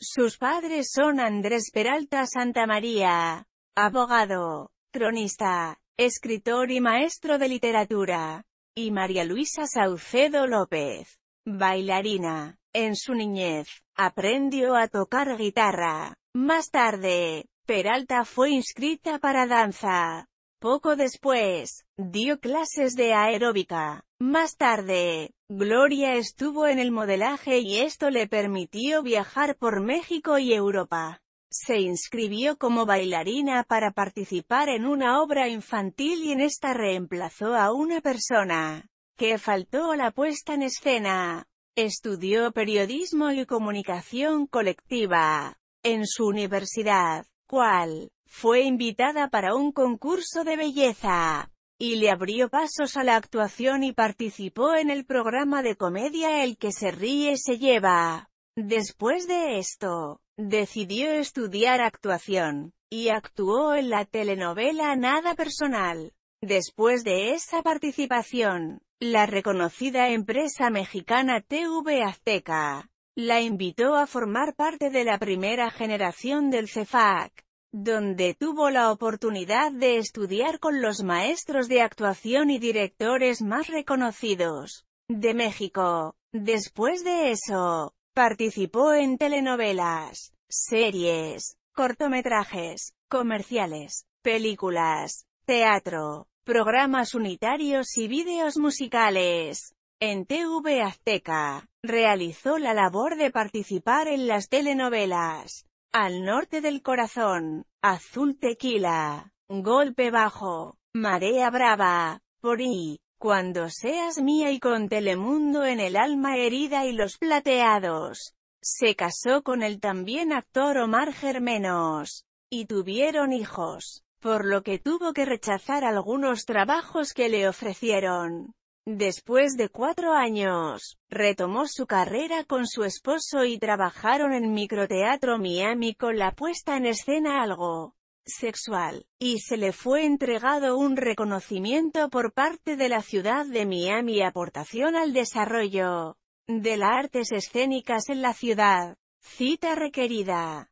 Sus padres son Andrés Peralta María, abogado, cronista, escritor y maestro de literatura, y María Luisa Saucedo López, bailarina. En su niñez, aprendió a tocar guitarra. Más tarde, Peralta fue inscrita para danza. Poco después, dio clases de aeróbica. Más tarde, Gloria estuvo en el modelaje y esto le permitió viajar por México y Europa. Se inscribió como bailarina para participar en una obra infantil y en esta reemplazó a una persona que faltó a la puesta en escena. Estudió periodismo y comunicación colectiva en su universidad, cual fue invitada para un concurso de belleza y le abrió pasos a la actuación y participó en el programa de comedia El que se ríe se lleva. Después de esto, decidió estudiar actuación, y actuó en la telenovela Nada Personal. Después de esa participación, la reconocida empresa mexicana TV Azteca, la invitó a formar parte de la primera generación del CEFAC donde tuvo la oportunidad de estudiar con los maestros de actuación y directores más reconocidos de México. Después de eso, participó en telenovelas, series, cortometrajes, comerciales, películas, teatro, programas unitarios y vídeos musicales. En TV Azteca, realizó la labor de participar en las telenovelas, al norte del corazón, azul tequila, golpe bajo, marea brava, por cuando seas mía y con Telemundo en el alma herida y los plateados. Se casó con el también actor Omar Germenos, y tuvieron hijos, por lo que tuvo que rechazar algunos trabajos que le ofrecieron. Después de cuatro años, retomó su carrera con su esposo y trabajaron en Microteatro Miami con la puesta en escena algo sexual, y se le fue entregado un reconocimiento por parte de la ciudad de Miami aportación al desarrollo de las artes escénicas en la ciudad. Cita requerida.